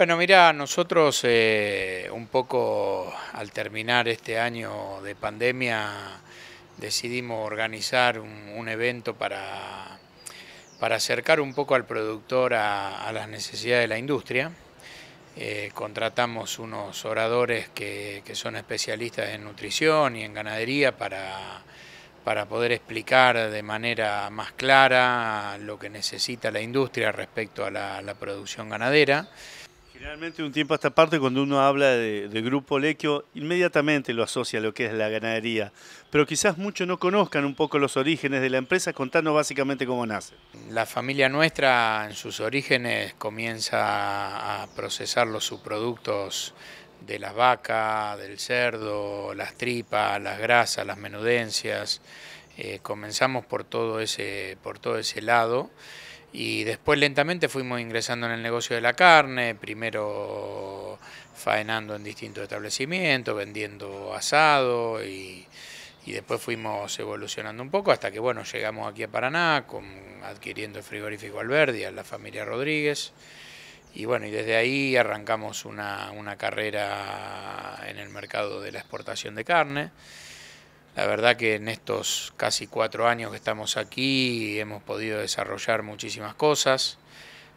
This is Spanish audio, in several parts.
Bueno, mira, nosotros eh, un poco al terminar este año de pandemia decidimos organizar un, evento para, acercar un poco al productor a, las necesidades de la industria. Eh, contratamos unos oradores que, son especialistas en nutrición y en ganadería para, poder explicar de manera más clara lo que necesita la industria respecto a la producción ganadera. Realmente un tiempo a esta parte cuando uno habla de, Grupo Lequio, inmediatamente lo asocia a lo que es la ganadería, pero quizás muchos no conozcan un poco los orígenes de la empresa, contanos básicamente cómo nace. La familia nuestra en sus orígenes comienza a procesar los subproductos de la vaca, del cerdo, las tripas, las grasas, las menudencias, eh, comenzamos por todo ese, por todo ese lado y después lentamente fuimos ingresando en el negocio de la carne, primero faenando en distintos establecimientos, vendiendo asado y, después fuimos evolucionando un poco hasta que bueno, llegamos aquí a Paraná con, adquiriendo el frigorífico Alberdi a la familia Rodríguez. Y bueno, y desde ahí arrancamos una, una carrera en el mercado de la exportación de carne. La verdad que en estos casi cuatro años que estamos aquí hemos podido desarrollar muchísimas cosas.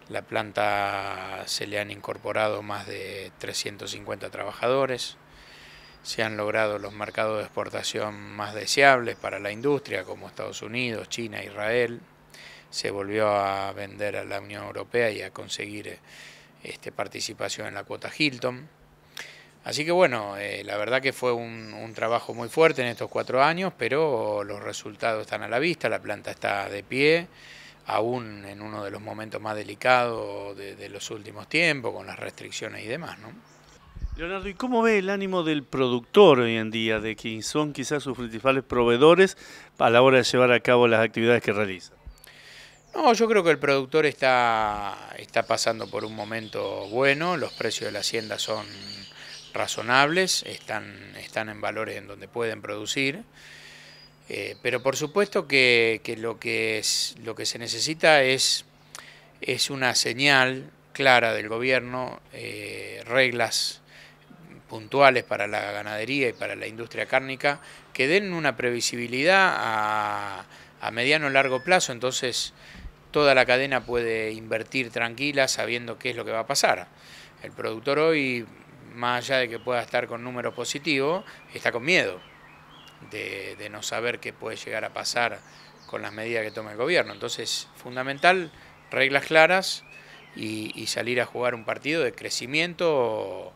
La planta se le han incorporado más de 350 trabajadores. Se han logrado los mercados de exportación más deseables para la industria, como Estados Unidos, China, Israel. Se volvió a vender a la Unión Europea y a conseguir este, participación en la cuota Hilton. Así que bueno, eh, la verdad que fue un, trabajo muy fuerte en estos cuatro años, pero los resultados están a la vista, la planta está de pie, aún en uno de los momentos más delicados de, los últimos tiempos, con las restricciones y demás, ¿no? Leonardo, ¿y cómo ve el ánimo del productor hoy en día, de quien son quizás sus principales proveedores a la hora de llevar a cabo las actividades que realiza? No, yo creo que el productor está, está pasando por un momento bueno, los precios de la hacienda son razonables, están, están en valores en donde pueden producir. Eh, pero por supuesto que, lo, que es, lo que se necesita es, es una señal clara del gobierno, eh, reglas puntuales para la ganadería y para la industria cárnica que den una previsibilidad a, a mediano o largo plazo. Entonces toda la cadena puede invertir tranquila sabiendo qué es lo que va a pasar. El productor hoy más allá de que pueda estar con números positivos, está con miedo de, no saber qué puede llegar a pasar con las medidas que toma el gobierno. Entonces, fundamental, reglas claras y, salir a jugar un partido de crecimiento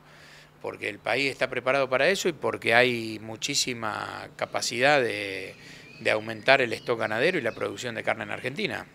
porque el país está preparado para eso y porque hay muchísima capacidad de, de aumentar el stock ganadero y la producción de carne en Argentina.